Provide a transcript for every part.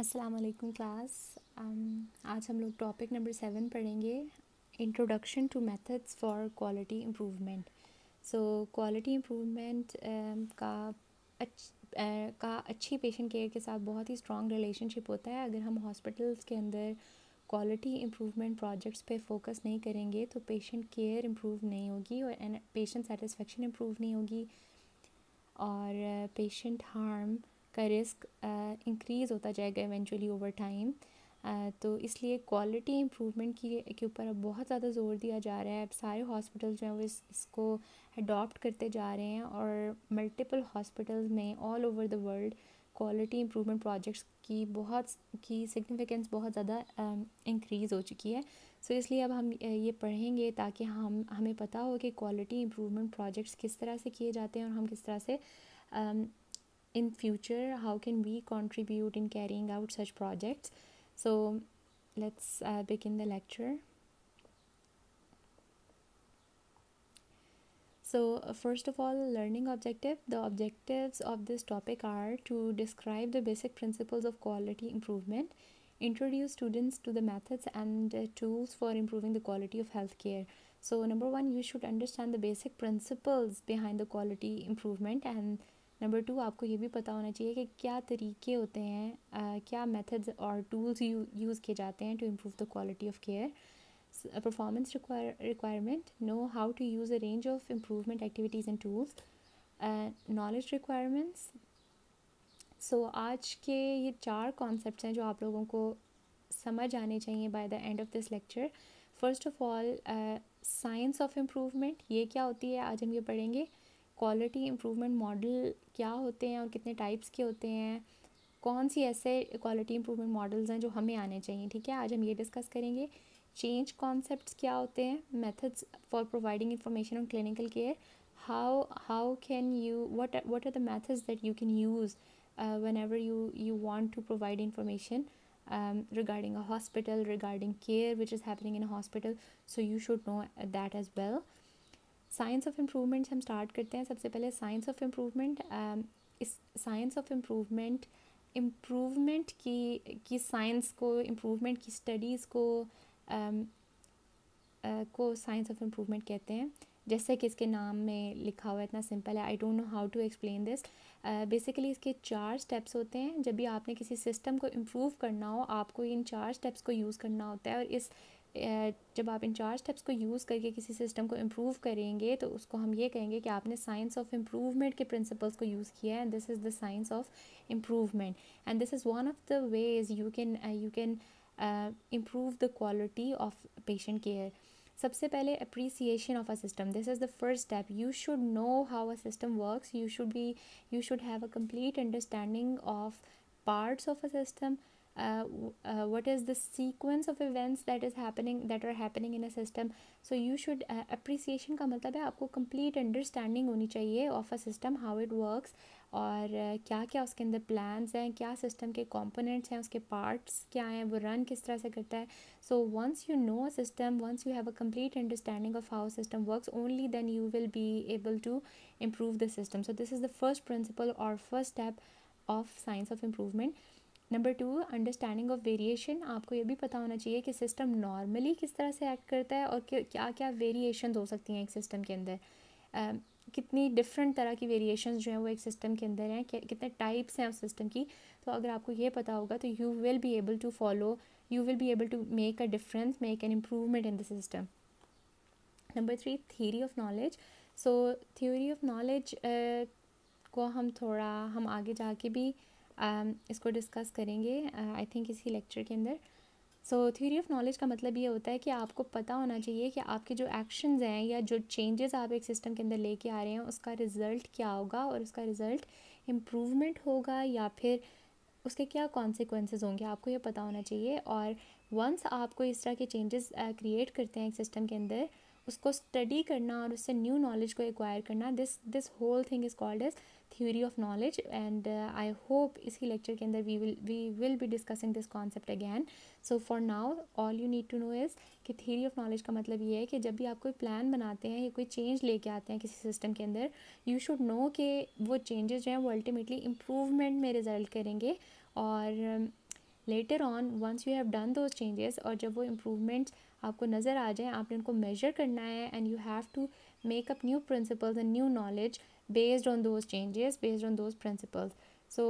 अस्सलाम वालेकुम क्लास आज हम लोग टॉपिक नंबर सेवन पढ़ेंगे introduction to methods for quality improvement so quality improvement का अच्छ, uh, का अच्छी पेशेंट केयर के साथ बहुत ही स्ट्रॉन्ग रिलेशनशिप होता है अगर हम हॉस्पिटल्स के अंदर क्वालिटी इम्प्रूवमेंट प्रोजेक्ट्स पे फोकस नहीं करेंगे तो पेशेंट केयर इम्प्रूव नहीं होगी और पेशेंट सेटिस्फेक्शन इम्प्रूव नहीं होगी और पेशेंट uh, हार्म का रिस्क इंक्रीज़ होता जाएगा इवेंचुअली ओवर टाइम तो इसलिए क्वालिटी इम्प्रूवमेंट की के ऊपर अब बहुत ज़्यादा ज़ोर दिया जा रहा है अब सारे हॉस्पिटल जो हैं वो इस इसको अडॉप्ट करते जा रहे हैं और मल्टीपल हॉस्पिटल्स में all over the world quality improvement projects की बहुत की सिग्निफिकेंस बहुत ज़्यादा इंक्रीज़ हो चुकी है सो so, इसलिए अब हम ये पढ़ेंगे ताकि हम हमें पता हो कि क्वालिटी इम्प्रूवमेंट प्रोजेक्ट्स किस तरह से किए जाते हैं और हम किस तरह से in future how can we contribute in carrying out such projects so let's uh, begin the lecture So, uh, first of all, learning objective. The objectives of this topic are to describe the basic principles of quality improvement, introduce students to the methods and uh, tools for improving the quality of healthcare. So, number one, you should understand the basic principles behind the quality improvement and number two आपको ये भी पता होना चाहिए कि क्या तरीके होते हैं क्या मेथड्स और टूल्स यूज़ किए जाते हैं to improve the quality of care performance requirement know how to use a range of improvement activities and tools knowledge requirements so आज के ये चार कॉन्सेप्ट हैं जो आप लोगों को समझ आने चाहिए by the end of this lecture first of all science of improvement ये क्या होती है आज हम ये पढ़ेंगे क्वालिटी इम्प्रूवमेंट मॉडल क्या होते हैं और कितने टाइप्स के होते हैं कौन सी ऐसे क्वालिटी इम्प्रूवमेंट मॉडल्स हैं जो हमें आने चाहिए ठीक है आज हम ये डिस्कस करेंगे चेंज कॉन्सेप्ट क्या होते हैं methods for providing information on clinical care how how can you what what are the methods that you can use whenever you you want to provide information regarding a hospital regarding care which is happening in in so you should know that know well science of improvement हम start करते हैं सबसे पहले science of improvement इस science of improvement improvement की की science को improvement की स्टडीज़ को um, uh, को साइंस ऑफ इम्प्रूवमेंट कहते हैं जैसे कि इसके नाम में लिखा हुआ इतना सिंपल है I don't know how to explain this basically इसके चार स्टेप्स होते हैं जब भी आपने किसी सिस्टम को इम्प्रूव करना हो आपको इन चार स्टेप्स को यूज़ करना होता है और इस जब आप इन चार स्टेप्स को यूज़ करके किसी सिस्टम को इम्प्रूव करेंगे तो उसको हम ये कहेंगे कि आपने साइंस ऑफ इम्प्रूवमेंट के प्रिंसिपल्स को यूज़ किया है and this is the science of improvement and this is one of the ways you can you can improve the quality of patient care सबसे पहले appreciation of a system this is the first step you should know how a system works you should be you should have a complete understanding of parts of a system Uh, uh, what is the sequence of events that is happening that are happening in a system so you should uh, appreciation का मतलब है आपको complete understanding होनी चाहिए of a system how it works or uh, क्या क्या उसके अंदर plans हैं क्या system के components हैं उसके parts क्या हैं वो run किस तरह से करता है so once you know a system once you have a complete understanding of how system works only then you will be able to improve the system so this is the first principle or first step of science of improvement number two understanding of variation आपको ये भी पता होना चाहिए कि system normally किस तरह से एक्ट करता है और क्या क्या वेरिएशन हो सकती हैं एक सिस्टम के अंदर uh, कितनी डिफरेंट तरह की वेरिएशन जो हैं वो एक सिस्टम के अंदर हैं कितने टाइप्स हैं उस सिस्टम की तो अगर आपको ये पता होगा तो you will be able to follow you will be able to make a difference make an improvement in the system number three theory of knowledge so theory of knowledge को हम थोड़ा हम आगे जाके भी इसको डिस्कस करेंगे आई थिंक इसी लेक्चर के अंदर सो थ्योरी ऑफ नॉलेज का मतलब ये होता है कि आपको पता होना चाहिए कि आपके जो एक्शंस हैं या जो चेंजेस आप एक सिस्टम के अंदर लेके आ रहे हैं उसका रिज़ल्ट क्या होगा और उसका रिज़ल्ट इम्प्रूवमेंट होगा या फिर उसके क्या कॉन्सिक्वेंसेज होंगे आपको ये पता होना चाहिए और वंस आपको इस तरह के चेंजेस क्रिएट करते हैं एक सिस्टम के अंदर उसको स्टडी करना और उससे न्यू नॉलेज को एक्वायर करना this this whole thing is called as theory of knowledge and I hope इसी लेक्चर के अंदर we will we will be discussing this concept again so for now all you need to know is कि theory of knowledge का मतलब ये है कि जब भी आप कोई प्लान बनाते हैं या कोई चेंज लेके आते हैं किसी सिस्टम के अंदर यू शुड नो कि वो चेंजेस जो हैं वो अल्टीमेटली इम्प्रूवमेंट में रिजल्ट करेंगे और later on once you have done those changes और जब वो इम्प्रूवमेंट्स आपको नज़र आ जाए आपने उनको मेजर करना है and you have to make up new principles and new knowledge based on those changes based on those principles so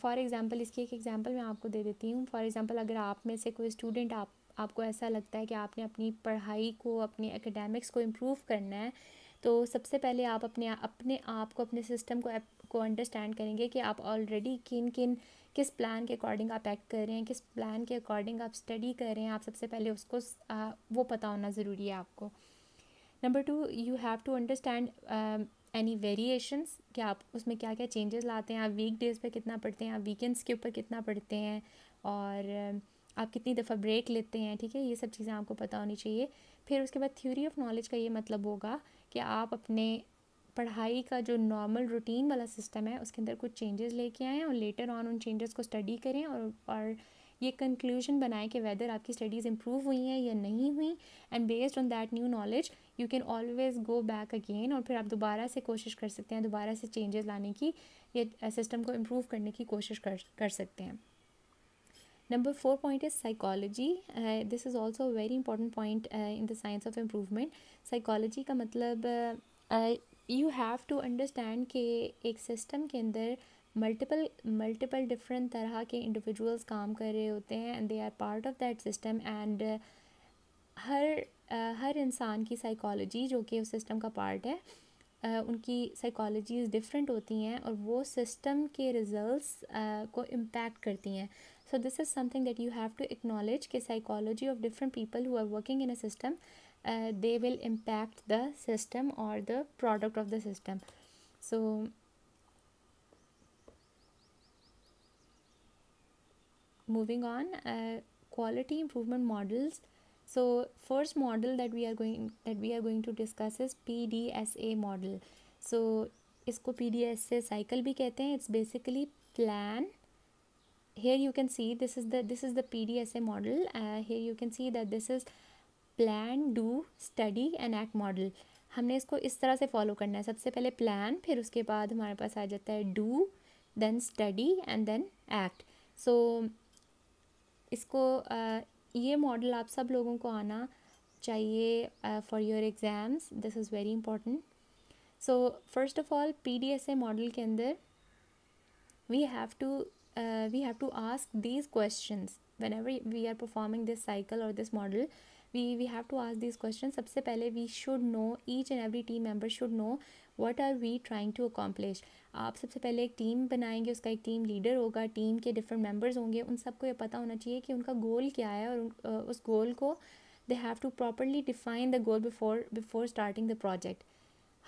for example इसकी एक एग्ज़ाम्पल मैं आपको दे देती हूँ फॉर एग्ज़ाम्पल अगर आप में से कोई स्टूडेंट आप आपको ऐसा लगता है कि आपने अपनी पढ़ाई को अपने एकेडमिक्स को इम्प्रूव करना है तो सबसे पहले आप अपने अपने आप को अपने सिस्टम को को अंडरस्टैंड करेंगे कि आप ऑलरेडी किन किन किस प्लान के अकॉर्डिंग आप एक्ट कर रहे हैं किस प्लान के अकॉर्डिंग आप स्टडी कर रहे हैं आप सबसे पहले उसको आ, वो पता होना ज़रूरी है आपको number two you have to understand any variations कि आप उसमें क्या क्या चेंजेस लाते हैं आप वीक डेज़ पर कितना पढ़ते हैं आप वीकेंड्स के ऊपर कितना पढ़ते हैं और um, आप कितनी दफ़ा ब्रेक लेते हैं ठीक है ये सब चीज़ें आपको पता होनी चाहिए फिर उसके बाद थ्योरी ऑफ नॉलेज का ये मतलब होगा कि आप अपने पढ़ाई का जो नॉर्मल रूटीन वाला सिस्टम है उसके अंदर कुछ चेंजेस लेके आएँ और लेटर ऑन उन चेंजेस को स्टडी करें और और ये कंक्लूजन बनाएं कि वेदर आपकी स्टडीज़ इम्प्रूव हुई हैं या नहीं हुई and based on that new knowledge you can always go back again और फिर आप दोबारा से कोशिश कर सकते हैं दोबारा से चेंजेस लाने की या सिस्टम को इम्प्रूव करने की कोशिश कर कर सकते हैं number four point is psychology this is also very important point in the science of improvement psychology का मतलब uh, you have to understand के एक सिस्टम के अंदर मल्टीपल मल्टीपल डिफरेंट तरह के इंडिविजुअल्स काम कर रहे होते हैं and they are part of that system and हर uh, हर इंसान की साइकोलॉजी जो कि उस सिस्टम का पार्ट है uh, उनकी साइकोलॉजीज़ डिफरेंट होती हैं और वो सिस्टम के रिजल्ट्स uh, को इम्पैक्ट करती हैं so this is something that you have to acknowledge के psychology of different people who are working in a system uh, they will impact the system or the product of the system so moving on uh, quality improvement models so first model that we are going that we are going to discuss is PDSA model so इसको pdsa cycle S A cycle भी कहते हैं here you can see this is the this is the PDSA model uh, here you can see that this is plan do study and act model हमने इसको इस तरह से follow करना है सबसे पहले प्लान फिर उसके बाद हमारे पास आ जाता है do then study and then act so इसको uh, ये मॉडल आप सब लोगों को आना चाहिए for your exams this is very important so first of all P D S A model के अंदर we have to we have to ask these question whenever we are performing this cycle और this model we we have to ask this question सबसे पहले we should know each and every team member should know what are we trying to accomplish आप सबसे पहले एक team बनाएंगे उसका एक टीम लीडर होगा टीम के डिफरेंट मेम्बर्स होंगे उन सबको ये पता होना चाहिए कि उनका गोल क्या है और उस गोल को they have to properly define the goal before before starting the project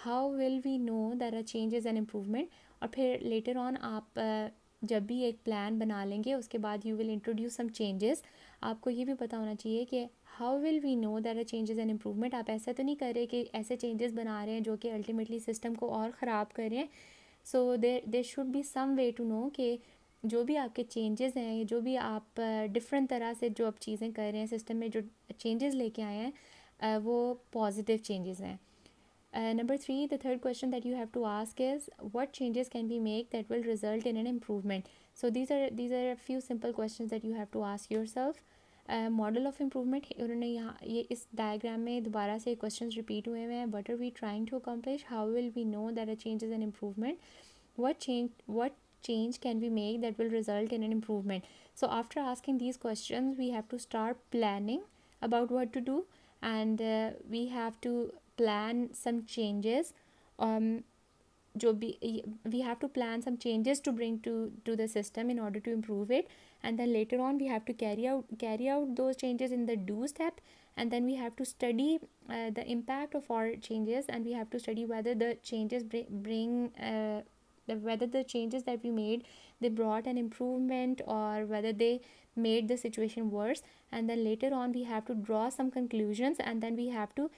how will we know there are changes and improvement और फिर लेटर ऑन आप uh, जब भी एक प्लान बना लेंगे उसके बाद you will introduce some changes आपको ये भी पता होना चाहिए कि how will we know that are changes and improvement आप ऐसा तो नहीं कर रहे कि ऐसे चेंजेस बना रहे हैं जो कि अल्टीमेटली सिस्टम को और ख़राब करें so there there should be some way to know कि जो भी आपके चेंजेस हैं जो भी आप डिफरेंट तरह से जो आप चीज़ें कर रहे हैं सिस्टम में जो चेंजेस लेके आए हैं वो पॉजिटिव चेंजेस हैं Uh, number three, the third question that you have to ask is what changes can we make that will result in an improvement? So these are these are a few simple questions that you have to ask yourself. Model uh, model of improvement, यहाँ ये इस diagram में दोबारा से questions repeat हुए हुए हैं what are we trying to accomplish how will we know that uh what change what change can we make that will result in an improvement so after asking these questions we have to start planning about what to do and uh, we have to plan some changes um, जो भी we have to plan some changes to bring to to the system in order to improve it and then later on we have to carry out carry out those changes in the do step and then we have to study uh, the impact of our changes and we have to study whether the changes bring, bring uh, whether the changes that we made they brought an improvement or whether they made the situation worse and then later on we have to draw some conclusions and then we have to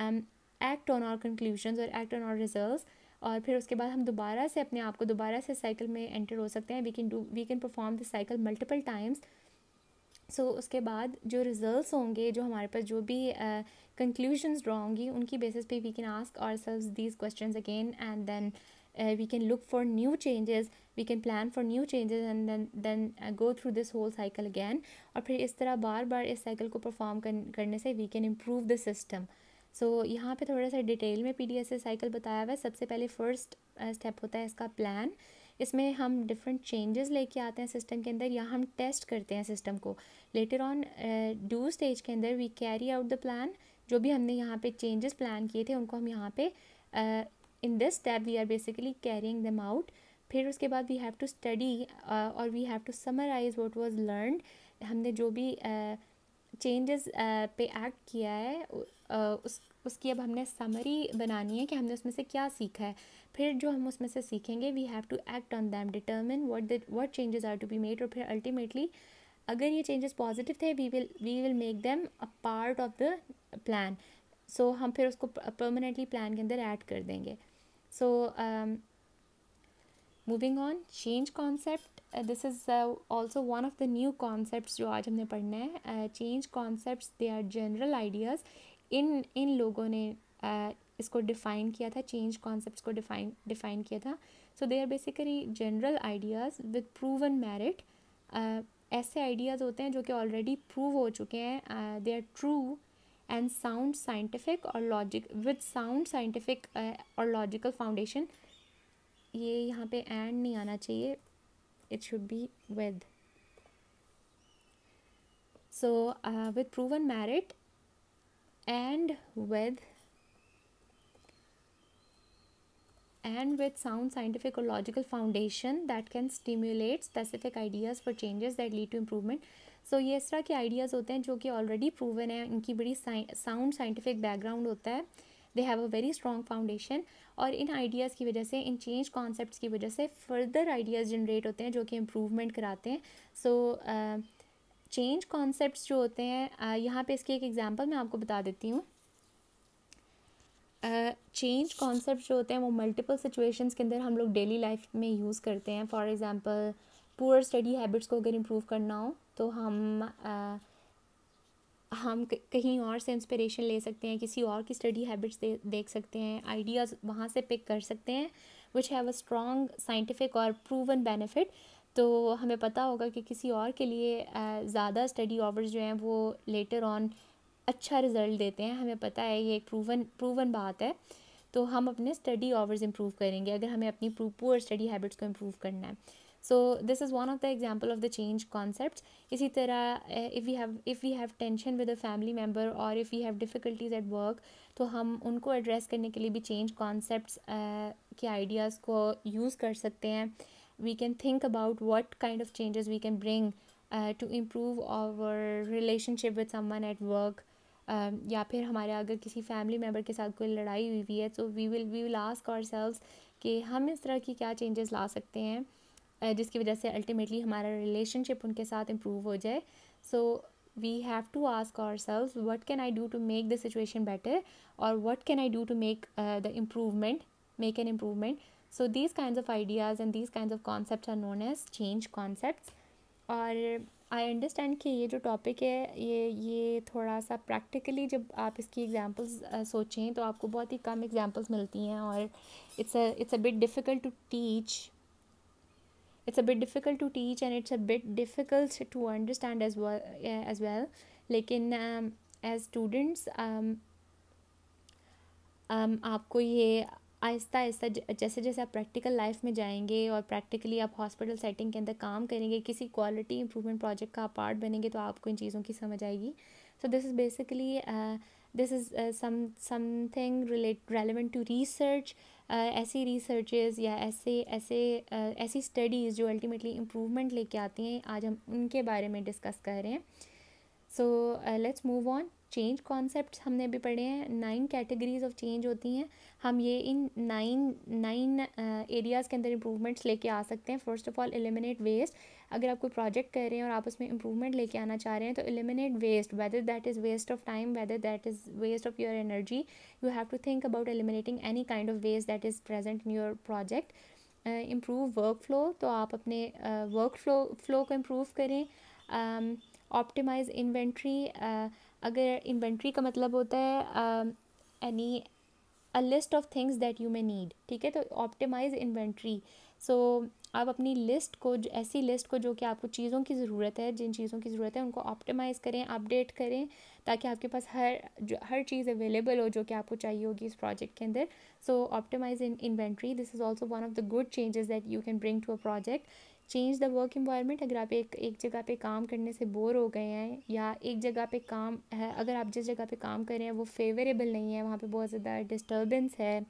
um, act on our conclusion और act on our result और फिर उसके बाद हम दोबारा से अपने आप को दोबारा से साइकिल में एंटर हो सकते हैं we can do we can perform this cycle multiple times so उसके बाद जो रिजल्ट होंगे जो हमारे पास जो भी कंक्लूजन्स uh, ड्रा होंगी उनकी बेसिस पे we can ask ourselves these question again and then we can look for new changes we can plan for new changes and then go through this whole cycle again और फिर इस तरह बार बार इस cycle को perform करने से we can improve the system so so, यहाँ पे थोड़ा सा डिटेल में P D S A cycle बताया हुआ है सबसे पहले फ़र्स्ट स्टेप होता है इसका प्लान इसमें हम डिफरेंट चेंजेस लेके आते हैं सिस्टम के अंदर या हम टेस्ट करते हैं सिस्टम को लेटर ऑन डू स्टेज के अंदर we carry out the plan जो भी हमने यहाँ पे चेंजेस प्लान किए थे उनको हम यहाँ पे in this step we are basically carrying them out फिर उसके बाद वी हैव टू स्टडी और we have to summarise what was learn हमने जो भी uh, चेंजेस uh, पे एक्ट किया है उस उसकी अब हमने समरी बनानी है कि हमने उसमें से क्या सीखा है फिर जो हम उसमें से सीखेंगे we have to act on them determine what the what changes are to be made और फिर अल्टीमेटली अगर ये चेंजेस पॉजिटिव थे we will we will make them a part of the plan so हम फिर उसको परमानेंटली प्लान के अंदर ऐड कर देंगे so moving on change concept this is also one of the new concept जो आज हमने पढ़ना है change concept they are general ideas इन इन लोगों ने uh, इसको डिफ़ाइन किया था चेंज कॉन्सेप्ट को डिफाइन डिफाइन किया था so they are basically general ideas with proven merit ऐसे आइडियाज़ होते हैं जो कि ऑलरेडी प्रूव हो चुके हैं they are true and sound scientific और लॉजिक विद साउंड साइंटिफिक और लॉजिकल फाउंडेशन ये यहाँ पे एंड नहीं आना चाहिए it should be with so uh, with proven merit and with and with sound scientific or logical foundation that can stimulate specific ideas for changes that lead to improvement so so, ये इस तरह के ideas होते हैं जो कि already proven है इनकी बड़ी साउंड साइंटिफिक बैकग्राउंड होता है they have a very strong foundation और इन आइडियाज़ की वजह से इन चेंज कॉन्सेप्ट की वजह से फर्दर आइडियाज़ जनरेट होते हैं जो कि इम्प्रूवमेंट कराते हैं सो चेंज कॉन्सेप्ट जो होते हैं uh, यहाँ पे इसकी एक एग्ज़ाम्पल मैं आपको बता देती हूँ चेंज uh, कॉन्सेप्ट जो होते हैं वो मल्टीपल सिचुएशंस के अंदर हम लोग डेली लाइफ में यूज़ करते हैं for example poor study habits को अगर इम्प्रूव करना हो तो हम uh, हम कहीं और से इंस्पिरेशन ले सकते हैं किसी और की स्टडी हैबिट्स दे, देख सकते हैं आइडियाज़ वहाँ से पिक कर सकते हैं which have a strong scientific और प्रूवन बेनिफिट तो हमें पता होगा कि किसी और के लिए ज़्यादा स्टडी ऑवर्स जो हैं वो लेटर ऑन अच्छा रिज़ल्ट देते हैं हमें पता है ये एक प्रूवन प्रूवन बात है तो हम अपने स्टडी ऑवर्स इम्प्रूव करेंगे अगर हमें अपनी पूअर स्टडी हैबिट्स को इम्प्रूव करना है so this is one of the example of the change concept इसी तरह if you have if you have tension with a family member और if you have difficulties at work तो हम उनको address करने के लिए भी चेंज कॉन्सेप्ट eh, के आइडियाज़ को यूज़ कर सकते हैं we can think about what kind of changes we can bring to improve our relationship with someone at work या फिर हमारे अगर किसी फैमिली मेम्बर के साथ कोई लड़ाई हुई हुई है तो we will we will ask ourselves कि हम इस तरह की क्या चेंजेस ला सकते हैं Uh, जिसकी वजह से अल्टीमेटली हमारा रिलेशनशिप उनके साथ इम्प्रूव हो जाए so we have to ask ourselves what can I do to make the situation better और what can I do to make the improvement make an improvement so these kind of ideas and these kind of concept are known as change concept और I understand कि ये जो topic है ये ये थोड़ा सा प्रैक्टिकली जब आप इसकी एग्जाम्पल्स uh, सोचें तो आपको बहुत ही कम एग्जाम्पल्स मिलती हैं और it's a it's a bit difficult to teach it's a bit difficult to teach and it's a bit difficult to understand as well eh, as well लेकिन um, as students um, um, आपको ये आहिस्ता आहिस्ता जैसे जैसे आप practical life में जाएंगे और प्रैक्टिकली आप हॉस्पिटल सेटिंग के अंदर काम करेंगे किसी क्वालिटी इंप्रूवमेंट प्रोजेक्ट का पार्ट बनेंगे तो आपको इन चीज़ों की समझ आएगी so this is basically this is something some something relate uh, ऐसी रिसर्च या ऐसे ऐसे uh, ऐसी स्टडीज़ जो अल्टीमेटली इम्प्रूवमेंट लेके आती हैं आज हम उनके बारे में डिस्कस कर रहे हैं so let's move on change concept हमने भी पढ़े हैं नाइन कैटेगरीज ऑफ चेंज होती हैं हम ये इन नाइन नाइन एरियाज़ के अंदर इम्प्रूवमेंट्स लेके आ सकते हैं first of all eliminate waste अगर आप कोई प्रोजेक्ट कर रहे हैं और आप उसमें इंप्रूवमेंट लेके आना चाह रहे हैं तो eliminate waste whether that is waste of time whether that is waste of your energy you have to think about eliminating any kind of waste that is present in your project improve work flow तो आप अपने work flow flow को improve करें optimise um, inventory uh, अगर inventory का मतलब होता है any a list of things that you may need ठीक है तो ऑप्टिमाइज इन्वेंट्री सो आप अपनी लिस्ट को ऐसी लिस्ट को जो कि आपको चीज़ों की ज़रूरत है जिन चीज़ों की ज़रूरत है उनको ऑप्टिमाइज़ करें अपडेट करें ताकि आपके पास हर जो हर चीज़ अवेलेबल हो जो कि आपको चाहिए होगी इस प्रोजेक्ट के अंदर so optimise in inventory this is also one of the good changes that you can bring to a project change the work environment अगर आप एक एक जगह पे काम करने से बोर हो गए हैं या एक जगह पे काम है अगर आप जिस जगह पे काम कर रहे हैं वो फेवरेबल नहीं है वहाँ पे बहुत ज़्यादा डिस्टर्बेंस है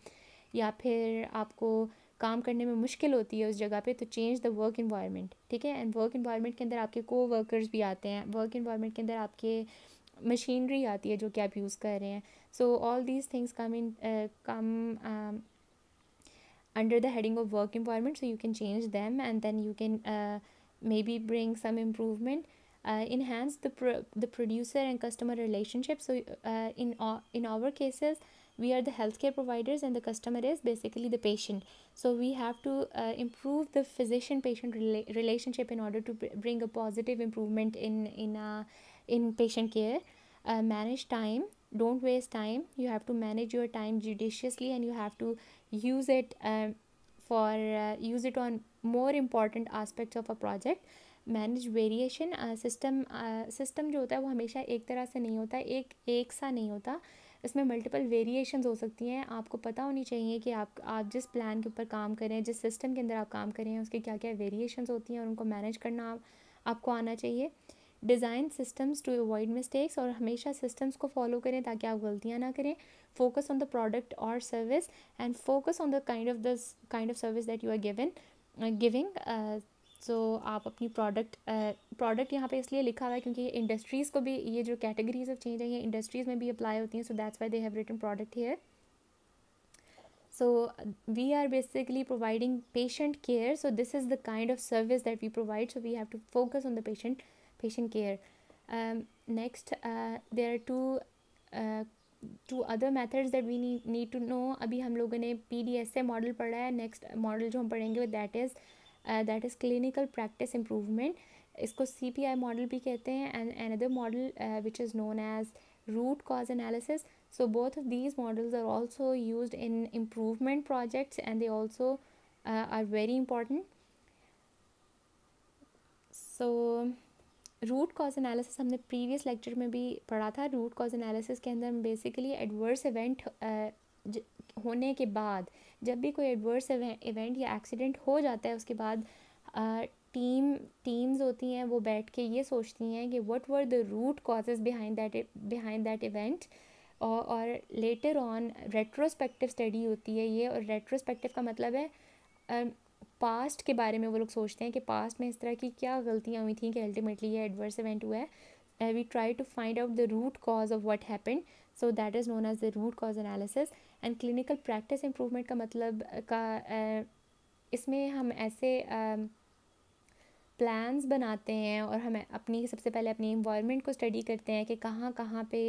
या फिर आपको काम करने में मुश्किल होती है उस जगह पे तो चेंज द वर्क इन्वायरमेंट ठीक है एंड वर्क इन्वायरमेंट के अंदर आपके को वर्कर्स भी आते हैं वर्क इन्वायरमेंट के अंदर आपके मशीनरी आती है जो कि आप यूज़ कर रहे हैं so all these things come in come under the heading of work environment so you can change them and then you can maybe bring some improvement enhance the producer and customer relationship so in in our cases we are the healthcare providers and the customer is basically the patient so we have to uh, improve the physician patient rela- relationship in order to b- bring a positive improvement in in uh, in patient care uh, manage time don't waste time you have to manage your time judiciously and you have to use it um, for uh, use it on more important aspects of a project manage variation system system जो होता है वो हमेशा एक तरह से नहीं होता एक एक सा नहीं होता इसमें मल्टीपल वेरिएशंस हो सकती हैं आपको पता होनी चाहिए कि आप आप जिस प्लान के ऊपर काम कर रहे हैं जिस सिस्टम के अंदर आप काम कर रहे हैं उसके क्या क्या वेरिएशन होती हैं और उनको मैनेज करना आप, आपको आना चाहिए design systems to avoid mistakes और हमेशा सिस्टम्स को फॉलो करें ताकि आप गलतियाँ ना करें फोकस ऑन द प्रोडक्ट और service and focus on the kind of the kind of service that you are given giving so so, आप अपनी प्रोडक्ट प्रोडक्ट यहाँ पे इसलिए लिखा हुआ है क्योंकि ये इंडस्ट्रीज़ को भी ये जो कैटेगरीज ऑफ चेंज है ये इंडस्ट्रीज़ में भी अप्लाई होती हैं so that's why they have written product here so we are basically providing patient care so this is the kind of service that we provide so we have to focus on the patient patient care next they are two two other methods that we need to know अभी हम लोगों ने P D S A model पढ़ा है next model जो हम पढ़ेंगे that is that is clinical practice improvement इसको सी पी आई मॉडल भी कहते हैं and other model which is known as root cause analysis so both of these models are also use in improvement projects and they also are very important so root cause analysis हमने previous lecture में भी पढ़ा था root cause analysis के अंदर हम basically adverse event होने के बाद uh, जब भी कोई एडवर्स इवेंट या एक्सीडेंट हो जाता है उसके बाद आ, टीम टीम्स होती हैं वो बैठ के ये सोचती हैं कि what were the root causes behind that behind that event और लेटर ऑन रेट्रोस्पेक्टिव स्टडी होती है ये और रेट्रोस्पेक्टिव का मतलब है पास्ट uh, के बारे में वो लोग सोचते हैं कि पास्ट में इस तरह की क्या गलतियाँ हुई थी कि अल्टीमेटली ये एडवर्स इवेंट हुआ है we try to find out the root cause of what happen so that is known as the root cause analysis and clinical practice improvement का मतलब का इसमें हम ऐसे प्लान्स बनाते हैं और हम अपनी सबसे पहले अपनी इन्वायरमेंट को स्टडी करते हैं कि कहाँ कहाँ पे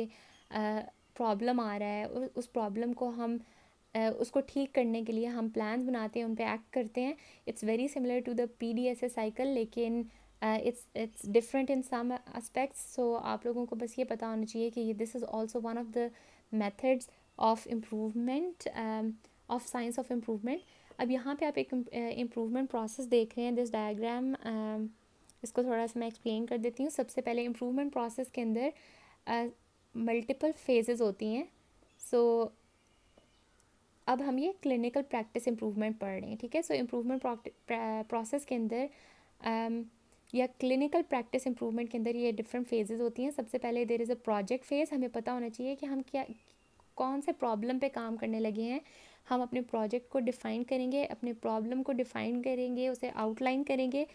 प्रॉब्लम आ रहा है और उस प्रॉब्लम को हम उसको ठीक करने के लिए हम प्लान्स बनाते हैं उन पर एक्ट करते हैं it's very similar to the P D S A cycle लेकिन it's it's different in some aspects so आप लोगों को बस ये पता होना चाहिए कि ये this is also one of the methods of improvement of science of improvement अब यहाँ पे आप एक इम्प्रूवमेंट प्रोसेस देख रहे हैं दिस डायग्राम um, इसको थोड़ा सा मैं एक्सप्लेन कर देती हूँ सबसे पहले इम्प्रूवमेंट प्रोसेस के अंदर मल्टीपल फेजेस होती हैं सो so, अब हम ये क्लिनिकल प्रैक्टिस इम्प्रूवमेंट पढ़ रहे हैं ठीक है सो इम्प्रूवमेंट प्रोसेस के अंदर um, या क्लिनिकल प्रैक्टिस इम्प्रूवमेंट के अंदर ये डिफरेंट फेजेस होती हैं सबसे पहले there is a project phase हमें पता होना चाहिए कि हम क्या कौन से प्रॉब्लम पे काम करने लगे हैं हम अपने प्रोजेक्ट को डिफ़ाइन करेंगे अपने प्रॉब्लम को डिफ़ाइन करेंगे उसे आउटलाइन करेंगे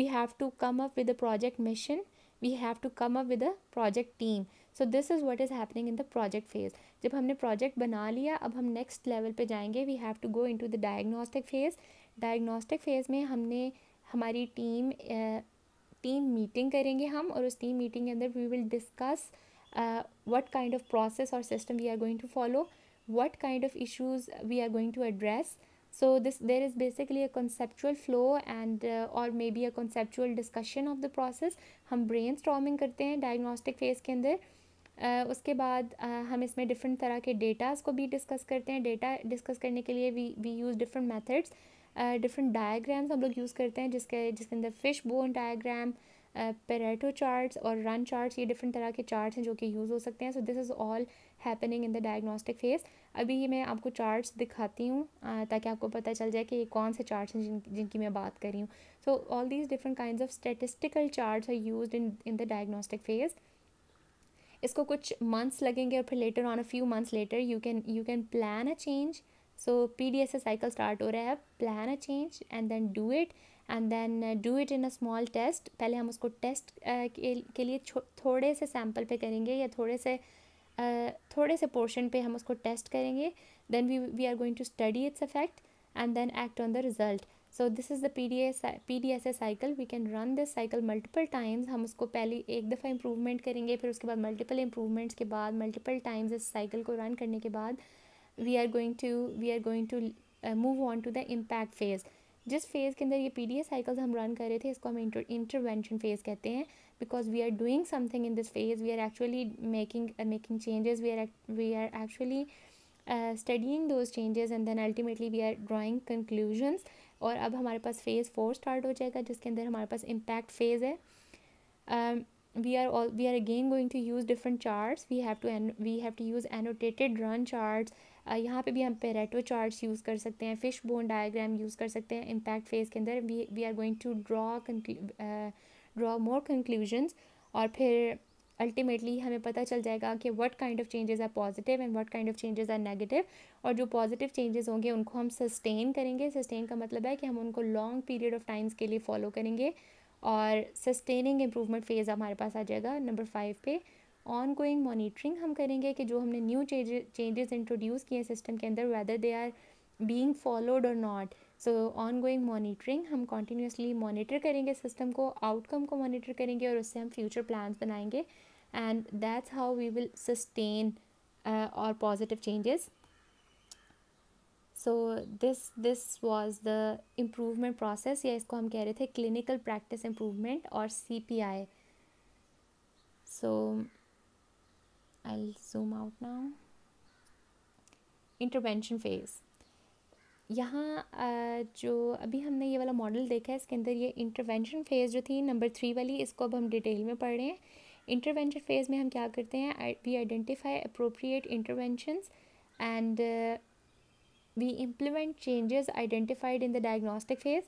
we have to come up with a project mission we have to come up with a project team so this is what is happening in the project phase जब हमने project बना लिया अब हम next level पे जाएंगे we have to go into the diagnostic phase diagnostic phase में हमने हमारी टीम टीम मीटिंग करेंगे हम और उस टीम मीटिंग के अंदर we will discuss uh, what kind of process or system we are going to follow what kind of issues we are going to address so this there is basically a conceptual flow and uh, or maybe a conceptual discussion of the process hum brainstorming karte hain diagnostic phase ke andar Uh, उसके बाद uh, हम इसमें different तरह के datas को भी discuss करते हैं डेटा डिस्कस करने के लिए we we use different methods different diagrams हम लोग यूज़ करते हैं जिसके जिसके अंदर fish bone diagram uh, Pareto charts और रन चार्ट्स ये डिफरेंट तरह के चार्ट्स हैं जो कि यूज़ हो सकते हैं so this is all happening in the diagnostic phase अभी मैं आपको चार्ट्स दिखाती हूँ ताकि आपको पता चल जाए कि ये कौन से चार्ट्स हैं जिन जिनकी मैं बात कर रही हूँ so all these different kind of statistical chart are use in in the diagnostic phase इसको कुछ मंथ्स लगेंगे और फिर later on a few months later you can you can plan a change so P D S A cycle start हो रहा है plan a change and then do it and then do it in a small test पहले हम उसको test uh, के, के लिए थोड़े से सैम्पल पे करेंगे या थोड़े से uh, थोड़े से पोर्शन पे हम उसको टेस्ट करेंगे then we we are going to study its affect and then act on the result so this is the P D S P D S A cycle we can run this cycle multiple times हम उसको पहले एक दफ़ा improvement करेंगे फिर उसके बाद multiple improvements के बाद मल्टीपल टाइम्स इस साइकिल को रन करने के बाद we are going to we are going to move on to the impact phase जिस फेज़ के अंदर ये पी डी साइकिल्स हम रन कर रहे थे इसको हम इंटर इंटरवेंशन फेज़ कहते हैं because we are doing something in this phase we are actually making making changes we are we are actually studying those changes and then ultimately we are drawing conclusions और अब हमारे पास phase four start हो जाएगा जिसके अंदर हमारे पास impact phase है we are we are again going to use different different we have to to and we have to use annotated यहाँ पे भी हम पेरेटो चार्ट्स यूज़ कर सकते हैं फिश बोन डायग्राम यूज़ कर सकते हैं इम्पैक्ट फेज़ के अंदर we we are going to draw draw more conclusions और फिर अल्टीमेटली हमें पता चल जाएगा कि what kind of changes are positive and what kind of changes are negative और जो पॉजिटिव चेंजेस होंगे उनको हम सस्टेन करेंगे सस्टेन का मतलब है कि हम उनको लॉन्ग पीरियड ऑफ टाइम्स के लिए फॉलो करेंगे और सस्टेनिंग इम्प्रूवमेंट फेज़ हमारे पास आ जाएगा नंबर फाइव पे ऑन गोइंग मॉनिटरिंग हम करेंगे कि जो हमने न्यू चेंजेस इंट्रोड्यूस किए सिस्टम के अंदर whether they are being followed और not so ongoing monitoring हम कॉन्टीन्यूसली मॉनिटर करेंगे सिस्टम को आउटकम को मॉनिटर करेंगे और उससे हम फ्यूचर प्लान बनाएंगे and that's how we will sustain और positive changes so this this was the improvement process या इसको हम कह रहे थे क्लिनिकल प्रैक्टिस इम्प्रूवमेंट और C P I so I'll zoom out now. Intervention phase यहाँ जो अभी हमने ये वाला मॉडल देखा है इसके अंदर ये इंटरवेंशन फ़ेज़ जो थी नंबर थ्री वाली इसको अब हम डिटेल में पढ़ रहे हैं इंटरवेंशन फ़ेज़ में हम क्या करते हैं we identify appropriate interventions and we implement changes identified in the diagnostic phase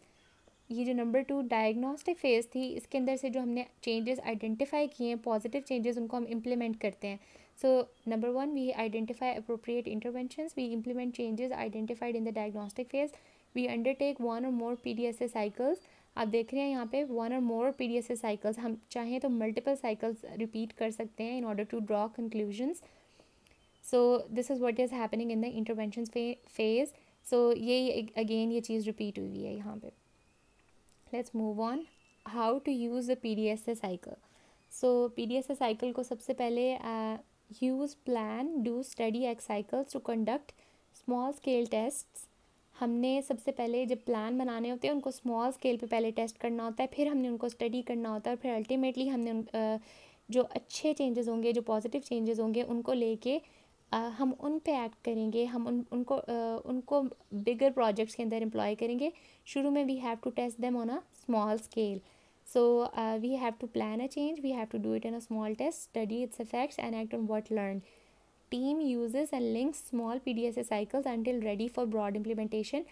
ये जो नंबर टू डायग्नोस्टिक फ़ेज़ थी इसके अंदर से जो हमने चेंजेस आइडेंटिफाई किए हैं पॉजिटिव चेंजेस उनको हम इम्प्लीमेंट करते हैं So number one, we identify appropriate interventions. We implement changes identified in the diagnostic phase. We undertake one or more PDSA cycles. आप देख रहे हैं यहाँ पे वन और more P D S cycles हम चाहें तो मल्टीपल साइकिल्स रिपीट कर सकते हैं in order to draw conclusions so this is what is happening in the intervention phase so ये अगेन ये चीज़ रिपीट हुई है यहाँ पे let's move on how to use the P D S A cycle so P D S cycle को सबसे पहले uh, use plan do study act cycles to conduct small scale tests हमने सबसे पहले जब प्लान बनाने होते हैं उनको स्मॉल स्केल पे पहले टेस्ट करना होता है फिर हमने उनको स्टडी करना होता है और फिर अल्टीमेटली हमने उन जो अच्छे चेंजेस होंगे जो पॉजिटिव चेंजेस होंगे उनको लेके हम उन पे एक्ट करेंगे हम उन उनको उनको बिगर प्रोजेक्ट्स के अंदर एम्प्लॉय करेंगे शुरू में we have to test them on a small scale So uh, we have to plan a change, we have to do it in a small test, study its effects and act on what learned. Team uses and links small PDSA cycles until ready for broad implementation.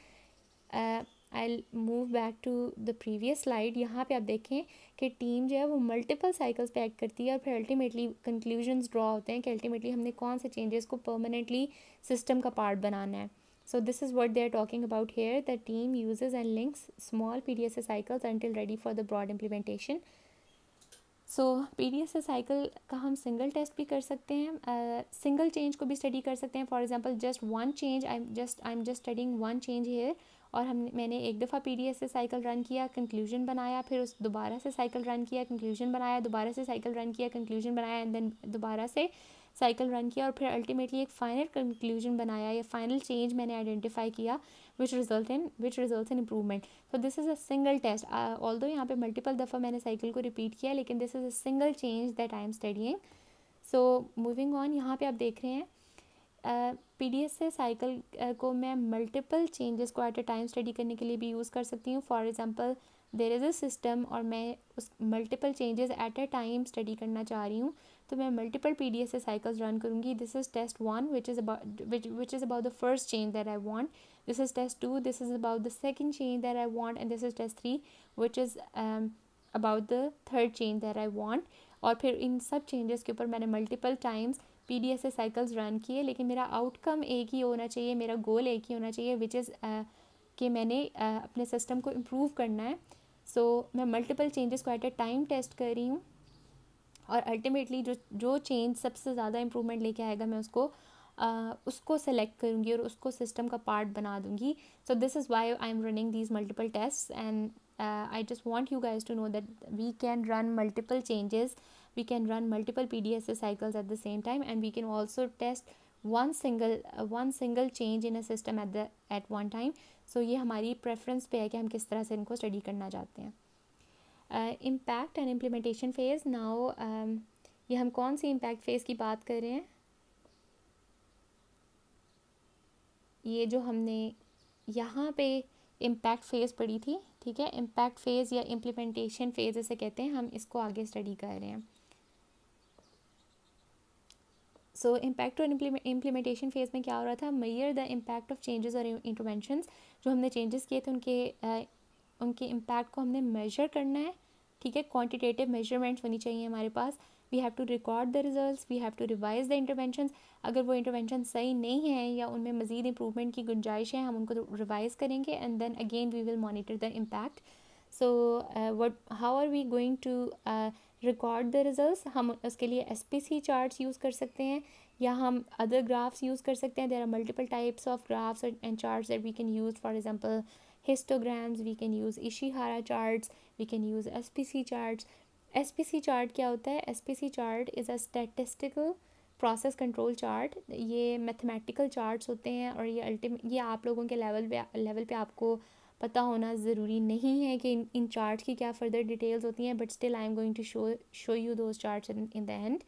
Uh, i'll move back to the previous slide yahan pe aap देखें ki team jo hai wo multiple cycles पे act करती है और फिर ultimately conclusions draw होते हैं कि ultimately हमने कौन से चेंजेस को परमानेंटली सिस्टम का पार्ट बनाना है So this is what they are talking about here. The team uses and links small PDSA cycles until ready for the broad implementation. So P D S cycle का हम single test भी कर सकते हैं single uh, change को भी study कर सकते हैं for example just one change I am just I am just studying one change here और हम मैंने एक दफ़ा P D S cycle run किया कंक्लूजन बनाया फिर उस दोबारा से साइकिल रन किया कंक्लूजन बनाया दोबारा से साइकिल रन किया कंक्लूजन बनाया एंड देन दोबारा से साइकिल रन किया और फिर अल्टीमेटली एक फाइनल कंक्लूजन बनाया या फाइनल चेंज मैंने आइडेंटिफाई किया which result in which result in improvement so this is a single test although यहाँ पे मल्टीपल दफ़ा मैंने साइकिल को रिपीट किया लेकिन this is a single change that I am studying so moving on यहाँ पे आप देख रहे हैं पी डी एस से साइकिल को मैं मल्टीपल चेंजेस को एट अ टाइम स्टडी करने के लिए भी यूज़ कर सकती हूँ for example there is a system और मैं उस multiple changes at a time study करना चाह रही हूँ तो मैं multiple P D S cycles run करूँगी this is test one which is about which is about the first change that I want this is test two this is about the second change that I want and this is test three which is about the third change that I want और फिर इन सब changes के ऊपर मैंने multiple times P D S cycles run किए लेकिन मेरा आउटकम एक ही होना चाहिए मेरा गोल एक ही होना चाहिए विच इज़ uh, कि मैंने uh, अपने सिस्टम को इम्प्रूव करना है सो so, मैं मल्टीपल चेंजेस को एट अ टाइम टेस्ट कर रही हूँ और अल्टीमेटली जो जो चेंज सबसे ज़्यादा इम्प्रूवमेंट लेके आएगा मैं उसको Uh, उसको सेलेक्ट करूँगी और उसको सिस्टम का पार्ट बना दूँगी so this is why I am running these multiple test and I just want you guys to know that we can run multiple changes we can run multiple P D S A cycles at the same time and we can also test one single one single change in a system at the at one time so ये हमारी preference पे है कि हम किस तरह से इनको स्टडी करना चाहते हैं impact and implementation phase now ये हम कौन सी इम्पैक्ट फ़ेज़ की बात कर रहे हैं ये जो हमने यहाँ पे इम्पैक्ट फ़ेज़ पढ़ी थी ठीक है इम्पैक्ट फ़ेज़ या इम्प्लीमेंटेशन फ़ेज़ इसे कहते हैं हम इसको आगे स्टडी कर रहे हैं सो इम्पैक्ट और इम्प्लीमेंटेशन फेज़ में क्या हो रहा था measure the impact of changes और इंटरवेंशंस जो हमने चेंजेस किए थे उनके uh, उनके इम्पैक्ट को हमने मेजर करना है ठीक है क्वांटिटेटिव मेजरमेंट्स होनी चाहिए हमारे पास we have to record the results we have to revise the intervention अगर वो इंटरवेंशन सही नहीं है या उनमें मज़ीद इम्प्रूवमेंट की गुंजाइश है हम उनको रिवाइज तो करेंगे and then again we will monitor the impact so what how are we going to record the result हम उसके लिए S P C charts use कर सकते हैं या हम अदर ग्राफ्स यूज़ कर सकते हैं there are multiple types of graphs and charts that we can use for example histograms we can use हारा charts we can use S P C chart S P C chart क्या होता है S C chart is a statistical process control chart ये mathematical charts होते हैं और ये ultimate ये आप लोगों के लेवल पे लेवल पे आपको पता होना ज़रूरी नहीं है कि इन इन चार्ट की क्या फर्दर डिटेल्स होती हैं but still I am going to show show you those chart in the end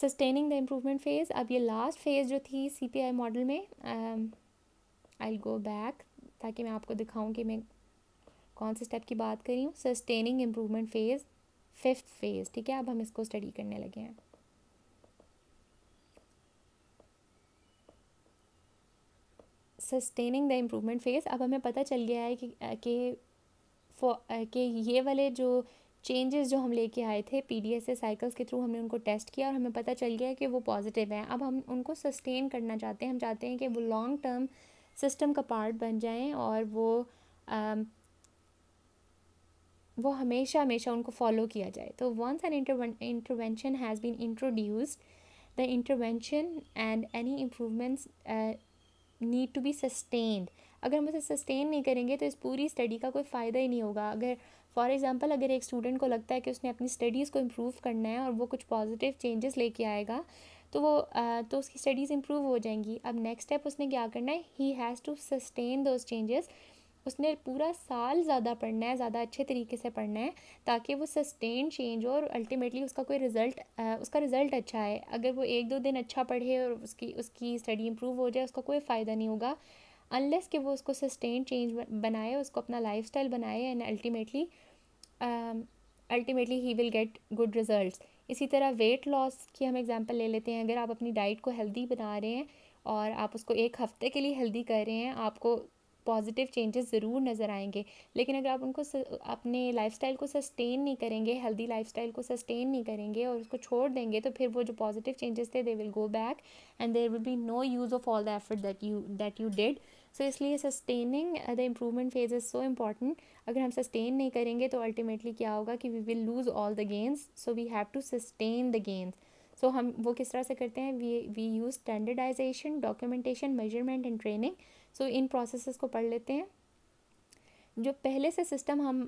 sustaining the improvement phase अब ये लास्ट फेज़ जो थी सी पी आई मॉडल में आई गो बैक ताकि मैं आपको दिखाऊं कि मैं कौन से स्टेप की बात करी हूँ sustaining improvement phase fifth phase ठीक है अब हम इसको स्टडी करने लगे हैं सस्टेनिंग द इम्प्रूवमेंट फेज़ अब हमें पता चल गया है कि कि के ये वाले जो चेंजेस जो हम लेके आए थे P D S A cycles के थ्रू हमने उनको टेस्ट किया और हमें पता चल गया है कि वो पॉजिटिव हैं अब हम उनको सस्टेन करना चाहते हैं हम चाहते हैं कि वो लॉन्ग टर्म सिस्टम का पार्ट बन जाएं और वो आ, um, वो हमेशा हमेशा उनको फॉलो किया जाए तो once an intervention has been introduced the intervention and any improvements need to be sustained अगर हम उसे सस्टेन नहीं करेंगे तो इस पूरी स्टडी का कोई फ़ायदा ही नहीं होगा अगर फॉर एग्ज़ाम्पल अगर एक स्टूडेंट को लगता है कि उसने अपनी स्टडीज़ को इम्प्रूव करना है और वो कुछ पॉजिटिव चेंजेस लेके आएगा तो वो आ, तो उसकी स्टडीज़ इम्प्रूव हो जाएंगी अब नेक्स्ट स्टेप उसने क्या करना है he has to sustain those changes उसने पूरा साल ज़्यादा पढ़ना है ज़्यादा अच्छे तरीके से पढ़ना है ताकि वो सस्टेन चेंज हो और अल्टीमेटली उसका कोई रिज़ल्ट उसका रिज़ल्ट अच्छा है अगर वो एक दो दिन अच्छा पढ़े और उसकी उसकी स्टडी इम्प्रूव हो जाए उसका कोई फ़ायदा नहीं होगा अनलेस कि वो उसको सस्टेन चेंज बनाए उसको अपना लाइफ स्टाइल बनाए and ultimately ultimately he will get good result इसी तरह वेट लॉस की हम एग्ज़ाम्पल ले लेते हैं अगर आप अपनी डाइट को हेल्दी बना रहे हैं और आप उसको एक हफ्ते के लिए हेल्दी कर रहे हैं आपको पॉजिटिव चेंजेस ज़रूर नज़र आएंगे लेकिन अगर आप उनको अपने लाइफस्टाइल को सस्टेन नहीं करेंगे हेल्दी लाइफस्टाइल को सस्टेन नहीं करेंगे और उसको छोड़ देंगे तो फिर वो जो पॉजिटिव चेंजेस थे they will go back and there will be no use of all the effort that you that you did so इसलिए sustaining the improvement phase is so important अगर हम सस्टेन नहीं करेंगे तो अल्टीमेटली क्या होगा कि we will lose all the gains so we have to sustain the gains so हम वो किस तरह से करते हैं we we use standardization documentation measurement and training so इन प्रोसेस को पढ़ लेते हैं जो पहले से सिस्टम हम